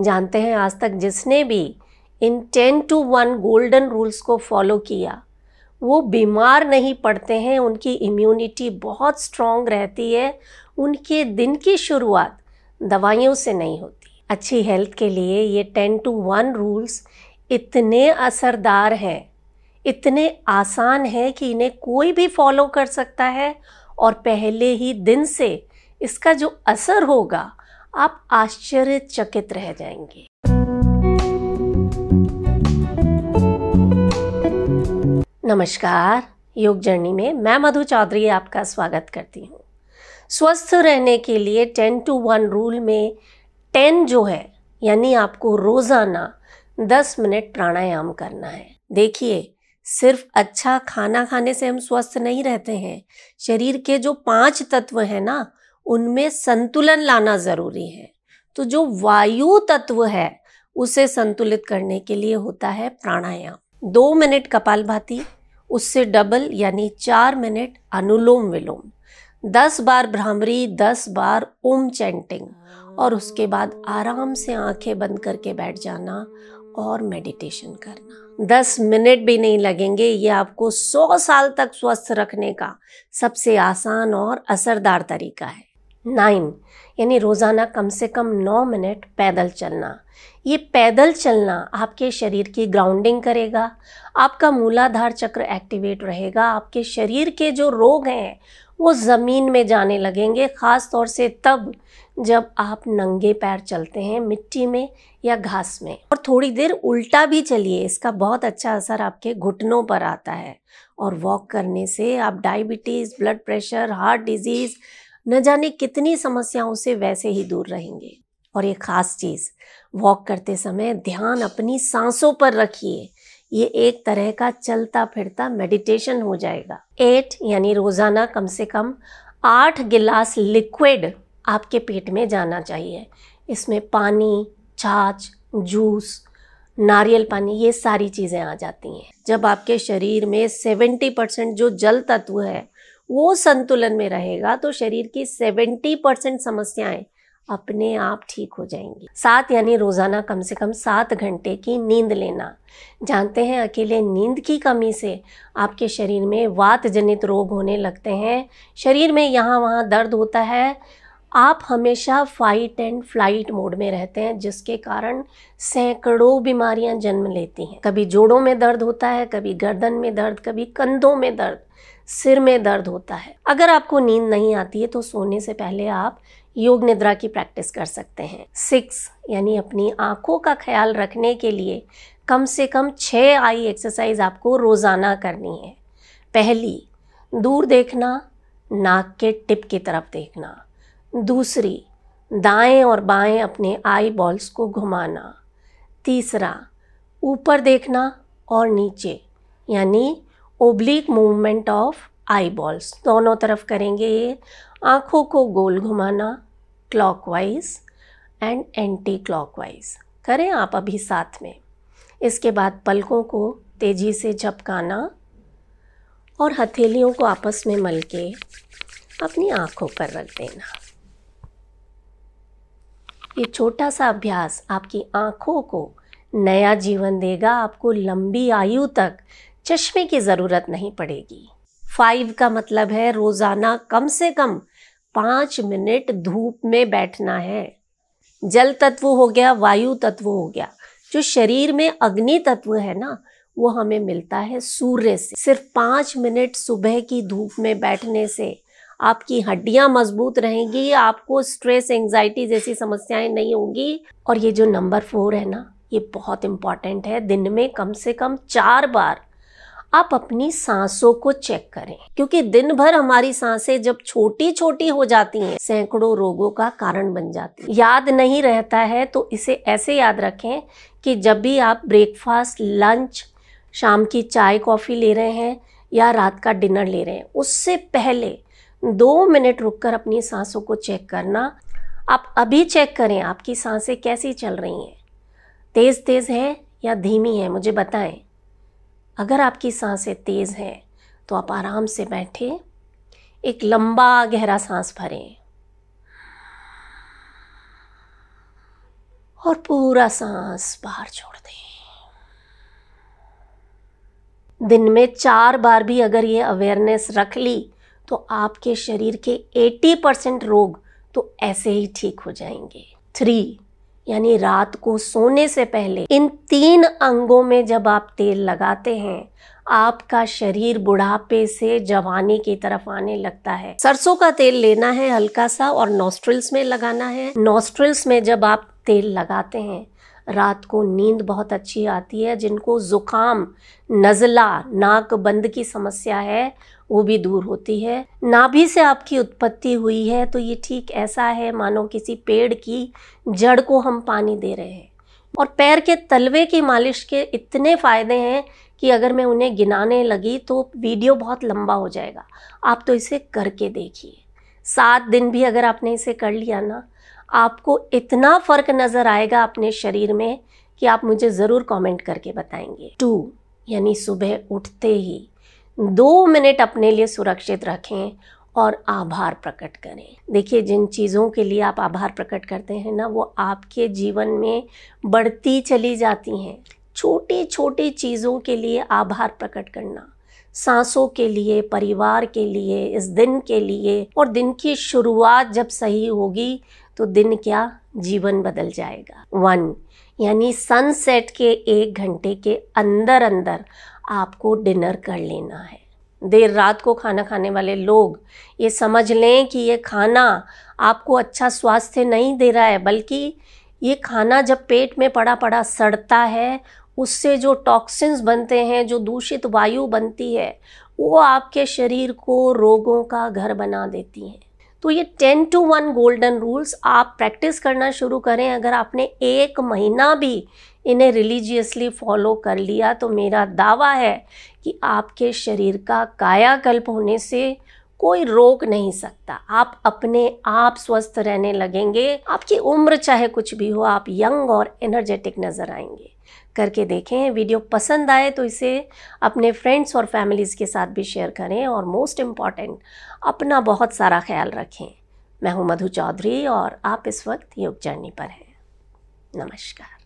जानते हैं आज तक जिसने भी इन ten two one golden rules को फॉलो किया वो बीमार नहीं पड़ते हैं उनकी इम्यूनिटी बहुत स्ट्रांग रहती है उनके दिन की शुरुआत दवाइयों से नहीं होती अच्छी हेल्थ के लिए ये टेन टू वन रूल्स इतने असरदार हैं इतने आसान हैं कि इन्हें कोई भी फॉलो कर सकता है और पहले ही दिन से इसका जो असर होगा आप आश्चर्यचकित रह जाएंगे नमस्कार योग जर्नी में मैं मधु चौधरी आपका स्वागत करती हूँ स्वस्थ रहने के लिए टेन टू वन रूल में टेन जो है यानी आपको रोज़ाना दस मिनट प्राणायाम करना है देखिए सिर्फ अच्छा खाना खाने से हम स्वस्थ नहीं रहते हैं शरीर के जो पांच तत्व हैं ना उनमें संतुलन लाना ज़रूरी है तो जो वायु तत्व है उसे संतुलित करने के लिए होता है प्राणायाम दो मिनट कपाल भाती उससे डबल यानी चार मिनट अनुलोम विलोम दस बार भ्रामरी दस बार ओम चैंटिंग और उसके बाद आराम से आंखें बंद करके बैठ जाना और मेडिटेशन करना दस मिनट भी नहीं लगेंगे ये आपको सौ साल तक स्वस्थ रखने का सबसे आसान और असरदार तरीका है नाइन यानी रोज़ाना कम से कम नौ मिनट पैदल चलना ये पैदल चलना आपके शरीर की ग्राउंडिंग करेगा आपका मूलाधार चक्र एक्टिवेट रहेगा आपके शरीर के जो रोग हैं वो ज़मीन में जाने लगेंगे ख़ास तौर से तब जब आप नंगे पैर चलते हैं मिट्टी में या घास में और थोड़ी देर उल्टा भी चलिए इसका बहुत अच्छा असर आपके घुटनों पर आता है और वॉक करने से आप diabetes blood pressure heart disease न जाने कितनी समस्याओं से वैसे ही दूर रहेंगे और ये खास चीज़ वॉक करते समय ध्यान अपनी सांसों पर रखिए ये एक तरह का चलता फिरता मेडिटेशन हो जाएगा एट यानी रोज़ाना कम से कम आठ गिलास लिक्विड आपके पेट में जाना चाहिए इसमें पानी छाछ जूस नारियल पानी ये सारी चीज़ें आ जाती हैं जब आपके शरीर में 70 परसेंट जो जल तत्व है वो संतुलन में रहेगा तो शरीर की 70 परसेंट समस्याएं अपने आप ठीक हो जाएंगी सात यानी रोज़ाना कम से कम सात घंटे की नींद लेना जानते हैं अकेले नींद की कमी से आपके शरीर में वात जनित रोग होने लगते हैं शरीर में यहाँ वहाँ दर्द होता है आप हमेशा फाइट एंड फ्लाइट मोड में रहते हैं जिसके कारण सैकड़ों बीमारियां जन्म लेती हैं कभी जोड़ों में दर्द होता है कभी गर्दन में दर्द कभी कंधों में दर्द सिर में दर्द होता है अगर आपको नींद नहीं आती है तो सोने से पहले आप योग निद्रा की प्रैक्टिस कर सकते हैं सिक्स यानी अपनी आँखों का ख्याल रखने के लिए कम से कम छः आई एक्सरसाइज आपको रोज़ाना करनी है पहली दूर देखना नाक के टिप की तरफ देखना दूसरी दाएं और बाएं अपने आई बॉल्स को घुमाना तीसरा ऊपर देखना और नीचे यानी oblique movement of eyeballs दोनों तरफ करेंगे ये आँखों को गोल घुमाना क्लॉकवाइज एंड एंटी क्लॉकवाइज करें आप अभी साथ में इसके बाद पलकों को तेज़ी से झपकाना और हथेलियों को आपस में मल के अपनी आँखों पर रख देना ये छोटा सा अभ्यास आपकी आँखों को नया जीवन देगा आपको लंबी आयु तक चश्मे की ज़रूरत नहीं पड़ेगी फाइव का मतलब है रोज़ाना कम से कम पाँच मिनट धूप में बैठना है जल तत्व हो गया वायु तत्व हो गया जो शरीर में अग्नि तत्व है ना वो हमें मिलता है सूर्य से सिर्फ पाँच मिनट सुबह की धूप में बैठने से आपकी हड्डियां मजबूत रहेंगी आपको स्ट्रेस एंजाइटी जैसी समस्याएं नहीं होंगी और ये जो नंबर फोर है ना ये बहुत इंपॉर्टेंट है दिन में कम से कम चार बार आप अपनी सांसों को चेक करें क्योंकि दिन भर हमारी सांसें जब छोटी छोटी हो जाती हैं सैकड़ों रोगों का कारण बन जाती है याद नहीं रहता है तो इसे ऐसे याद रखें कि जब भी आप ब्रेकफास्ट लंच शाम की चाय कॉफ़ी ले रहे हैं या रात का डिनर ले रहे हैं उससे पहले दो मिनट रुककर अपनी सांसों को चेक करना आप अभी चेक करें आपकी सांसें कैसी चल रही हैं तेज़ तेज़ है या धीमी है मुझे बताएं अगर आपकी सांसें तेज़ हैं तो आप आराम से बैठे एक लंबा गहरा सांस भरें और पूरा सांस बाहर छोड़ दें दिन में चार बार भी अगर ये अवेयरनेस रख ली तो आपके शरीर के 80 परसेंट रोग तो ऐसे ही ठीक हो जाएंगे थ्री यानी रात को सोने से पहले इन तीन अंगों में जब आप तेल लगाते हैं आपका शरीर बुढ़ापे से जवानी की तरफ आने लगता है सरसों का तेल लेना है हल्का सा और नोस्ट्रिल्स में लगाना है नोस्ट्रिल्स में जब आप तेल लगाते हैं रात को नींद बहुत अच्छी आती है जिनको ज़ुकाम नज़ला नाक बंद की समस्या है वो भी दूर होती है नाभि से आपकी उत्पत्ति हुई है तो ये ठीक ऐसा है मानो किसी पेड़ की जड़ को हम पानी दे रहे हैं और पैर के तलवे की मालिश के इतने फ़ायदे हैं कि अगर मैं उन्हें गिनाने लगी तो वीडियो बहुत लंबा हो जाएगा आप तो इसे करके देखिए सात दिन भी अगर आपने इसे कर लिया ना आपको इतना फ़र्क नज़र आएगा अपने शरीर में कि आप मुझे ज़रूर कमेंट करके बताएंगे टू यानी सुबह उठते ही दो मिनट अपने लिए सुरक्षित रखें और आभार प्रकट करें देखिए जिन चीज़ों के लिए आप आभार प्रकट करते हैं ना वो आपके जीवन में बढ़ती चली जाती हैं छोटी छोटी चीज़ों के लिए आभार प्रकट करना सांसों के लिए परिवार के लिए इस दिन के लिए और दिन की शुरुआत जब सही होगी तो दिन क्या जीवन बदल जाएगा वन यानी सनसेट के एक घंटे के अंदर अंदर आपको डिनर कर लेना है देर रात को खाना खाने वाले लोग ये समझ लें कि ये खाना आपको अच्छा स्वास्थ्य नहीं दे रहा है बल्कि ये खाना जब पेट में पड़ा पड़ा सड़ता है उससे जो टॉक्सिन्स बनते हैं जो दूषित वायु बनती है वो आपके शरीर को रोगों का घर बना देती हैं तो ये ten two one golden rules आप प्रैक्टिस करना शुरू करें अगर आपने एक महीना भी इन्हें रिलीजियसली फॉलो कर लिया तो मेरा दावा है कि आपके शरीर का कायाकल्प होने से कोई रोक नहीं सकता आप अपने आप स्वस्थ रहने लगेंगे आपकी उम्र चाहे कुछ भी हो आप यंग और एनर्जेटिक नज़र आएंगे करके देखें वीडियो पसंद आए तो इसे अपने फ्रेंड्स और फैमिलीज़ के साथ भी शेयर करें और मोस्ट इम्पॉर्टेंट अपना बहुत सारा ख्याल रखें मैं हूं मधु चौधरी और आप इस वक्त योग जर्नी पर हैं नमस्कार